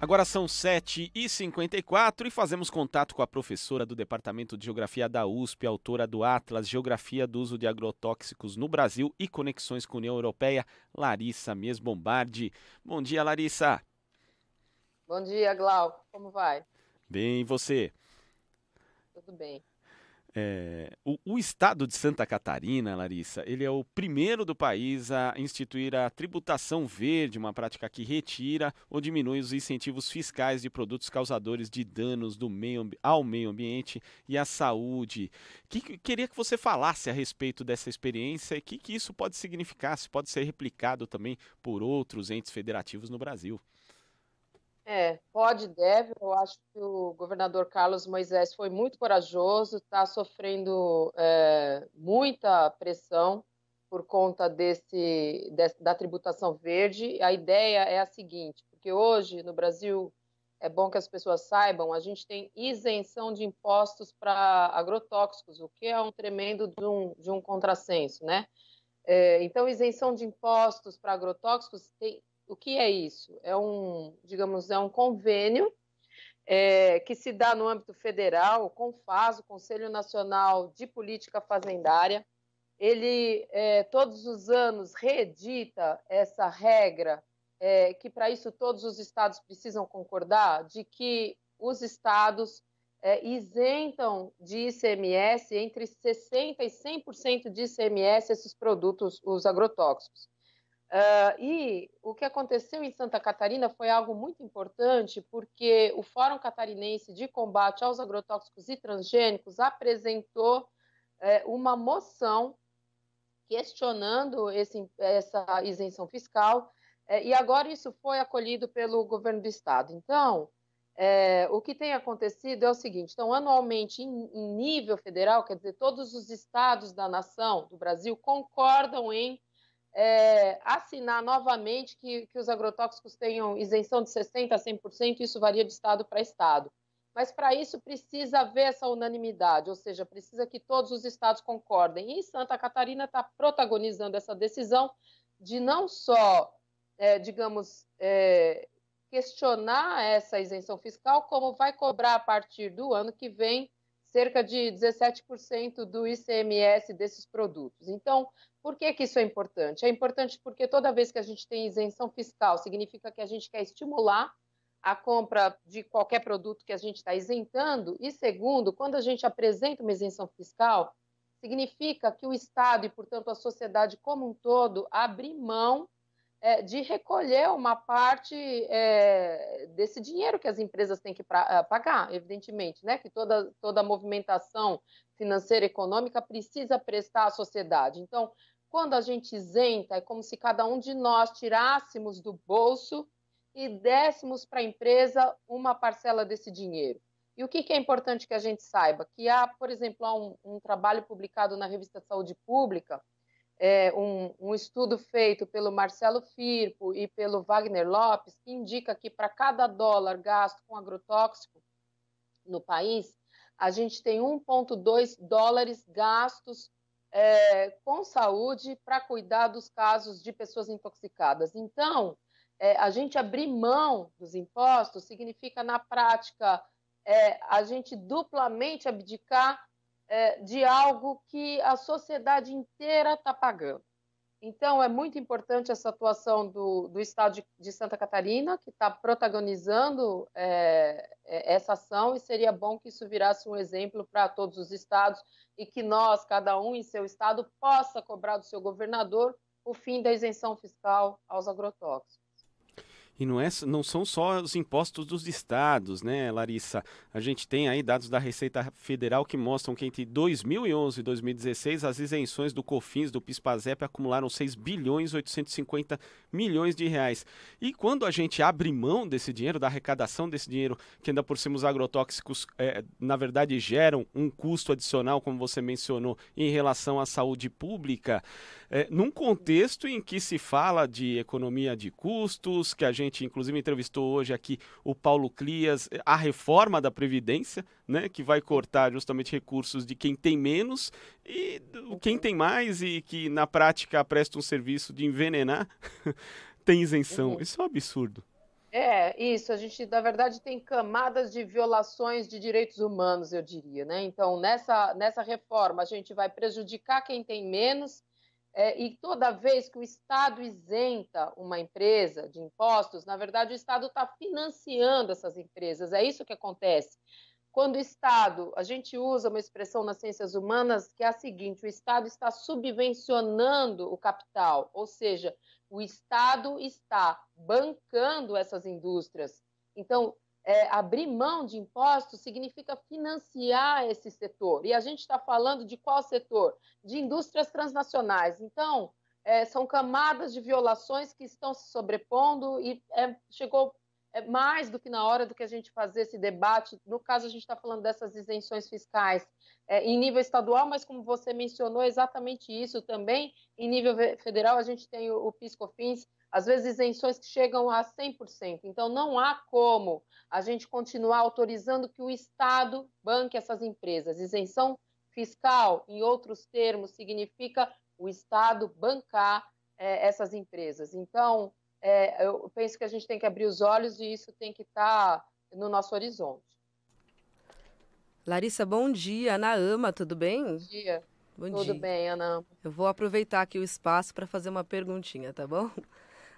Agora são 7h54 e fazemos contato com a professora do Departamento de Geografia da USP, autora do Atlas Geografia do Uso de Agrotóxicos no Brasil e Conexões com a União Europeia, Larissa Mesbombardi. Bom dia, Larissa. Bom dia, Glau. Como vai? Bem, e você? Tudo bem. É, o, o, estado de Santa Catarina, Larissa, ele é o primeiro do país a instituir a tributação verde, uma prática que retira ou diminui os incentivos fiscais de produtos causadores de danos do meio, ao meio ambiente e à saúde. Que, queria que você falasse a respeito dessa experiência e o que, que isso pode significar, se pode ser replicado também por outros entes federativos no Brasil. É, pode, deve. Eu acho que o governador Carlos Moisés foi muito corajoso, está sofrendo é, muita pressão por conta desse, da tributação verde. A ideia é a seguinte, porque hoje no Brasil é bom que as pessoas saibam, a gente tem isenção de impostos para agrotóxicos, o que é um tremendo de um, de um contrassenso, né? É, então, isenção de impostos para agrotóxicos tem o que é isso? É um, digamos, é um convênio é, que se dá no âmbito federal, com o FAS, o Conselho Nacional de Política Fazendária. Ele, é, todos os anos, reedita essa regra, é, que para isso todos os estados precisam concordar, de que os estados é, isentam de ICMS entre 60% e 100% de ICMS esses produtos, os agrotóxicos. Uh, e o que aconteceu em Santa Catarina foi algo muito importante, porque o Fórum Catarinense de Combate aos Agrotóxicos e Transgênicos apresentou uh, uma moção questionando esse, essa isenção fiscal, uh, e agora isso foi acolhido pelo governo do estado. Então, é, o que tem acontecido é o seguinte: então, anualmente, em, em nível federal, quer dizer, todos os estados da nação do Brasil concordam em é, assinar novamente que, que os agrotóxicos tenham isenção de 60% a 100%, isso varia de estado para estado. Mas para isso precisa haver essa unanimidade, ou seja, precisa que todos os estados concordem. E Santa Catarina está protagonizando essa decisão de não só, é, digamos, é, questionar essa isenção fiscal, como vai cobrar a partir do ano que vem cerca de 17% do ICMS desses produtos. Então, por que, que isso é importante? É importante porque toda vez que a gente tem isenção fiscal, significa que a gente quer estimular a compra de qualquer produto que a gente está isentando. E segundo, quando a gente apresenta uma isenção fiscal, significa que o Estado e, portanto, a sociedade como um todo abre mão é, de recolher uma parte é, desse dinheiro que as empresas têm que pra, é, pagar, evidentemente, né? Que toda, toda movimentação financeira e econômica precisa prestar à sociedade. Então, quando a gente isenta, é como se cada um de nós tirássemos do bolso e dessemos para a empresa uma parcela desse dinheiro. E o que, que, é importante que a gente saiba? Que há, por exemplo, há um, um trabalho publicado na revista Saúde Pública é, um, um, estudo feito pelo Marcelo Firpo e pelo Wagner Lopes, que indica que para cada dólar gasto com agrotóxico no país, a gente tem 1,2 dólares gastos é, com saúde para cuidar dos casos de pessoas intoxicadas. Então, é, a gente abrir mão dos impostos significa, na prática, é, a gente duplamente abdicar é, de algo que a sociedade inteira está pagando. Então, é muito importante essa atuação do, do Estado de, de Santa Catarina, que está protagonizando é, é, essa ação, e seria bom que isso virasse um exemplo para todos os estados e que nós, cada um em seu estado, possa cobrar do seu governador o fim da isenção fiscal aos agrotóxicos. E não, é, não são só os impostos dos estados, né, Larissa? A gente tem aí dados da Receita Federal que mostram que entre 2011 e 2016 as isenções do COFINS, do PIS/PASEP acumularam 6 bilhões 850 milhões de reais. E quando a gente abre mão desse dinheiro, da arrecadação desse dinheiro, que ainda por cima os agrotóxicos, é, na verdade, geram um custo adicional, como você mencionou, em relação à saúde pública, é, num contexto em que se fala de economia de custos, que a gente gente, inclusive entrevistou hoje aqui o Paulo Clias, a reforma da Previdência, né, que vai cortar justamente recursos de quem tem menos e quem tem mais e que na prática presta um serviço de envenenar, tem isenção. Uhum. Isso é um absurdo. É, isso. A gente, na verdade, tem camadas de violações de direitos humanos, eu diria, né? Então, nessa, nessa reforma, a gente vai prejudicar quem tem menos é, e toda vez que o Estado isenta uma empresa de impostos, na verdade o Estado está financiando essas empresas. É isso que acontece. Quando o Estado, a gente usa uma expressão nas ciências humanas que é a seguinte: o Estado está subvencionando o capital, ou seja, o Estado está bancando essas indústrias. Então, é, abrir mão de impostos significa financiar esse setor. E a gente está falando de qual setor? De indústrias transnacionais. Então, é, são camadas de violações que estão se sobrepondo e é, chegou é, mais do que na hora do que a gente fazer esse debate. No caso, a gente está falando dessas isenções fiscais é, em nível estadual, mas como você mencionou, é exatamente isso também. Em nível federal, a gente tem o, o PiscoFins às vezes isenções que chegam a 100%. Então, não há como a gente continuar autorizando que o Estado banque essas empresas. Isenção fiscal, em outros termos, significa o Estado bancar é, essas empresas. Então, é, eu penso que a gente tem que abrir os olhos e isso tem que estar tá no nosso horizonte. Larissa, bom dia. Ana Ama, tudo bem? Bom dia. Bom Tudo dia. bem, Ana. Eu vou aproveitar aqui o espaço para fazer uma perguntinha, tá bom?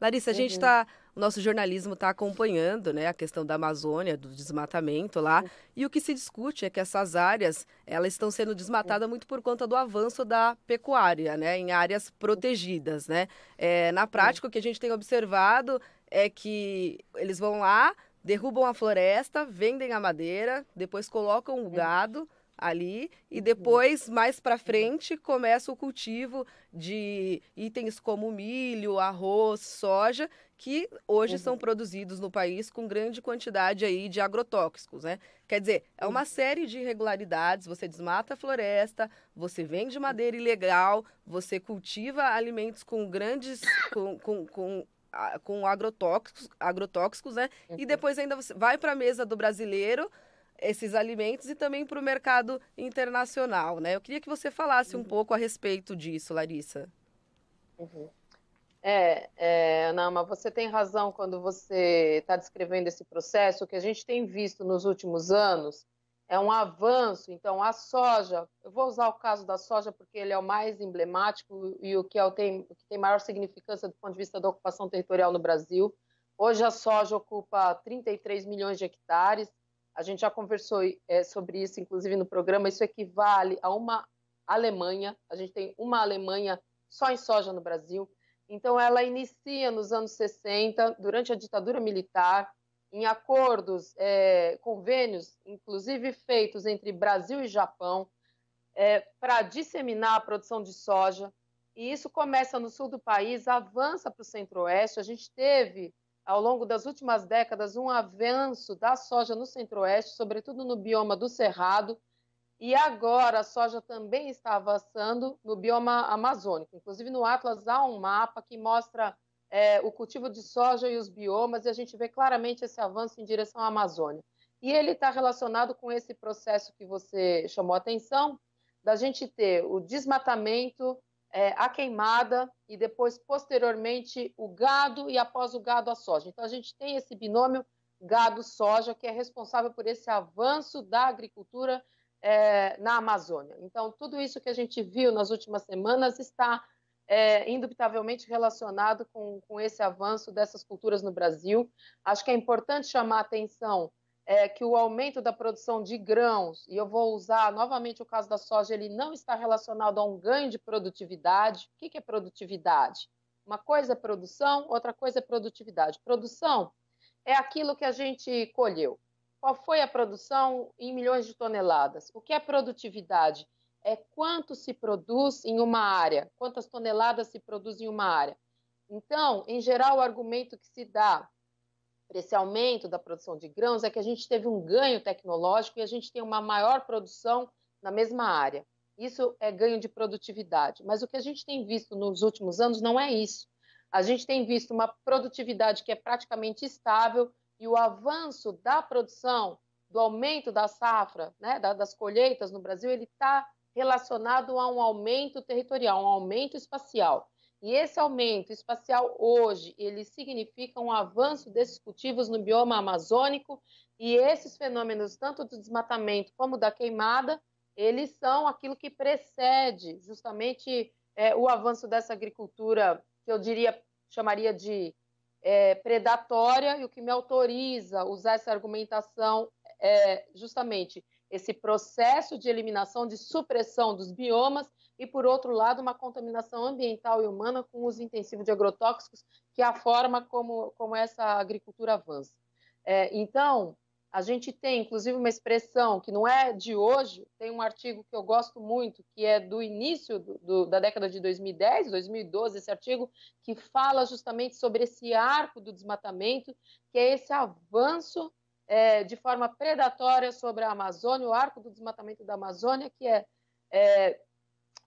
Larissa, a gente está. Uhum. O nosso jornalismo está acompanhando né, a questão da Amazônia, do desmatamento lá. Uhum. E o que se discute é que essas áreas elas estão sendo desmatadas muito por conta do avanço da pecuária, né, em áreas protegidas. Né? É, na uhum. prática, o que a gente tem observado é que eles vão lá, derrubam a floresta, vendem a madeira, depois colocam o gado ali e uhum. depois mais para uhum. frente começa o cultivo de itens como milho, arroz, soja, que hoje uhum. são produzidos no país com grande quantidade aí de agrotóxicos, né? Quer dizer, é uma uhum. série de irregularidades, você desmata a floresta, você vende madeira ilegal, você cultiva alimentos com grandes com, com, com com agrotóxicos, agrotóxicos né? Uhum. E depois ainda vai para a mesa do brasileiro esses alimentos e também para o mercado internacional, né? Eu queria que você falasse um uhum. pouco a respeito disso, Larissa. Uhum. É, é, Ana, mas você tem razão quando você está descrevendo esse processo. O que a gente tem visto nos últimos anos é um avanço. Então, a soja, eu vou usar o caso da soja porque ele é o mais emblemático e o que, é o tem, o que tem maior significância do ponto de vista da ocupação territorial no Brasil. Hoje, a soja ocupa 33 milhões de hectares, a gente já conversou é, sobre isso, inclusive no programa, isso equivale a uma Alemanha, a gente tem uma Alemanha só em soja no Brasil, então ela inicia nos anos 60, durante a ditadura militar, em acordos, é, convênios, inclusive feitos entre Brasil e Japão, é, para disseminar a produção de soja, e isso começa no sul do país, avança para o centro-oeste, a gente teve ao longo das últimas décadas, um avanço da soja no centro-oeste, sobretudo no bioma do Cerrado, e agora a soja também está avançando no bioma amazônico. Inclusive, no Atlas há um mapa que mostra é, o cultivo de soja e os biomas, e a gente vê claramente esse avanço em direção à Amazônia. E ele está relacionado com esse processo que você chamou a atenção, da gente ter o desmatamento é, a queimada e depois, posteriormente, o gado e após o gado, a soja. Então, a gente tem esse binômio gado-soja que é responsável por esse avanço da agricultura é, na Amazônia. Então, tudo isso que a gente viu nas últimas semanas está é, indubitavelmente relacionado com, com esse avanço dessas culturas no Brasil. Acho que é importante chamar a atenção é, que o aumento da produção de grãos, e eu vou usar novamente o caso da soja, ele não está relacionado a um ganho de produtividade. O que, que é produtividade? Uma coisa é produção, outra coisa é produtividade. Produção é aquilo que a gente colheu. Qual foi a produção em milhões de toneladas? O que é produtividade? É quanto se produz em uma área, quantas toneladas se produz em uma área. Então, em geral, o argumento que se dá para esse aumento da produção de grãos é que a gente teve um ganho tecnológico e a gente tem uma maior produção na mesma área. Isso é ganho de produtividade. Mas o que a gente tem visto nos últimos anos não é isso. A gente tem visto uma produtividade que é praticamente estável e o avanço da produção, do aumento da safra, né, das colheitas no Brasil, ele está relacionado a um aumento territorial, um aumento espacial. E esse aumento espacial hoje, ele significa um avanço desses cultivos no bioma amazônico e esses fenômenos, tanto do desmatamento como da queimada, eles são aquilo que precede justamente é, o avanço dessa agricultura que eu diria, chamaria de é, predatória, e o que me autoriza a usar essa argumentação é justamente esse processo de eliminação, de supressão dos biomas, e, por outro lado, uma contaminação ambiental e humana com uso intensivo de agrotóxicos, que é a forma como, como essa agricultura avança. É, então, a gente tem, inclusive, uma expressão que não é de hoje, tem um artigo que eu gosto muito, que é do início do, do, da década de 2010, 2012, esse artigo, que fala justamente sobre esse arco do desmatamento, que é esse avanço é, de forma predatória sobre a Amazônia, o arco do desmatamento da Amazônia, que é, é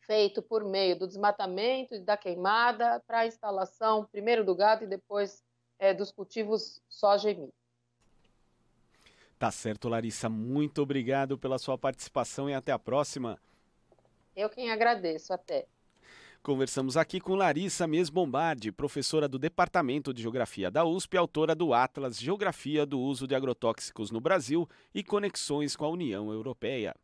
feito por meio do desmatamento e da queimada para a instalação, primeiro do gado e depois é, dos cultivos soja e milho. Tá certo, Larissa. Muito obrigado pela sua participação e até a próxima. Eu quem agradeço. Até. Conversamos aqui com Larissa Mes Bombardi, professora do Departamento de Geografia da USP, autora do Atlas Geografia do Uso de Agrotóxicos no Brasil e Conexões com a União Europeia.